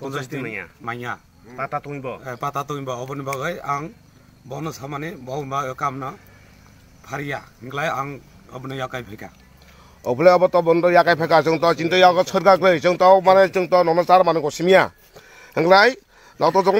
पन्सास दिन माइया पाता ए पाता तुइबो अबनि बागै आं बावनो छ माने काम न फारिया हिंलाय आं अबनो याकाय फेका अबले अब त बन्द याकाय फेका जों त चिन्ता याको छोरगाग्लै जों त माने जों त नमस्कार माने गसिमिया हिंलाय न त जों